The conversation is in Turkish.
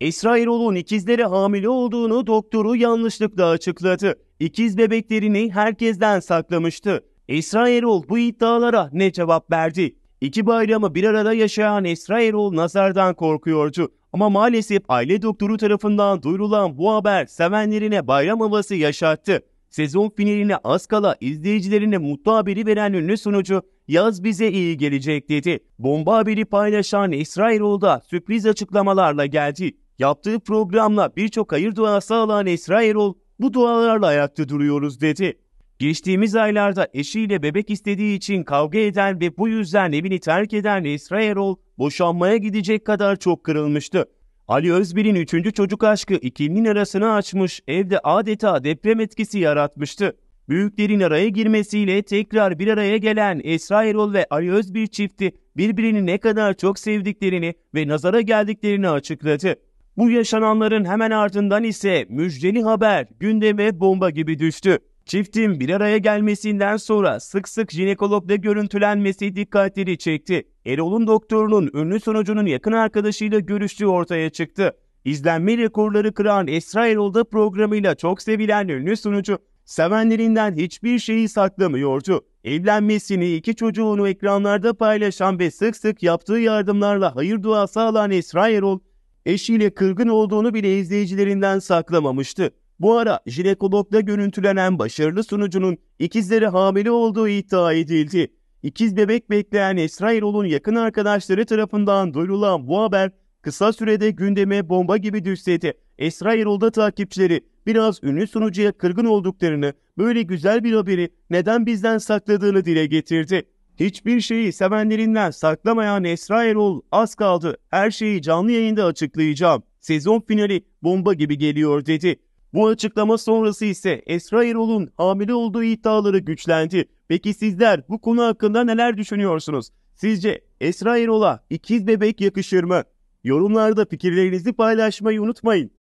İsrailoğlu'nun ikizleri hamile olduğunu doktoru yanlışlıkla açıkladı. İkiz bebeklerini herkesten saklamıştı. İsrailoğlu bu iddialara ne cevap verdi? İki bayramı bir arada yaşayan İsrailoğlu nazardan korkuyordu. Ama maalesef aile doktoru tarafından duyurulan bu haber sevenlerine bayram havası yaşattı. Sezon finaline az kala izleyicilerine mutlu haberi veren ünlü sunucu yaz bize iyi gelecek dedi. Bomba haberi paylaşan İsrailoğlu da sürpriz açıklamalarla geldi. Yaptığı programla birçok hayır duası alan Esra Erol bu dualarla ayakta duruyoruz dedi. Geçtiğimiz aylarda eşiyle bebek istediği için kavga eden ve bu yüzden evini terk eden Esra Erol boşanmaya gidecek kadar çok kırılmıştı. Ali Özbir'in 3. çocuk aşkı ikilinin arasını açmış, evde adeta deprem etkisi yaratmıştı. Büyüklerin araya girmesiyle tekrar bir araya gelen Esra Erol ve Ali Özbir çifti birbirini ne kadar çok sevdiklerini ve nazara geldiklerini açıkladı. Bu yaşananların hemen ardından ise müjdeli haber gündeme bomba gibi düştü. Çiftin bir araya gelmesinden sonra sık sık jinekologla görüntülenmesi dikkatleri çekti. Erol'un doktorunun ünlü sunucunun yakın arkadaşıyla görüştüğü ortaya çıktı. İzlenme rekorları kıran Esra Erol programıyla çok sevilen ünlü sunucu sevenlerinden hiçbir şeyi saklamıyordu. Evlenmesini, iki çocuğunu ekranlarda paylaşan ve sık sık yaptığı yardımlarla hayır duası alan Esra Erol, eşiyle kırgın olduğunu bile izleyicilerinden saklamamıştı. Bu ara jinekologda görüntülenen başarılı sunucunun ikizleri hamile olduğu iddia edildi. İkiz bebek bekleyen Esra Erol'un yakın arkadaşları tarafından duyurulan bu haber kısa sürede gündeme bomba gibi düşseydi. Esra Erol'da takipçileri biraz ünlü sunucuya kırgın olduklarını, böyle güzel bir haberi neden bizden sakladığını dile getirdi. Hiçbir şeyi sevenlerinden saklamayan Esra Erol az kaldı her şeyi canlı yayında açıklayacağım. Sezon finali bomba gibi geliyor dedi. Bu açıklama sonrası ise Esra Erol'un hamile olduğu iddiaları güçlendi. Peki sizler bu konu hakkında neler düşünüyorsunuz? Sizce Esra Erol'a ikiz bebek yakışır mı? Yorumlarda fikirlerinizi paylaşmayı unutmayın.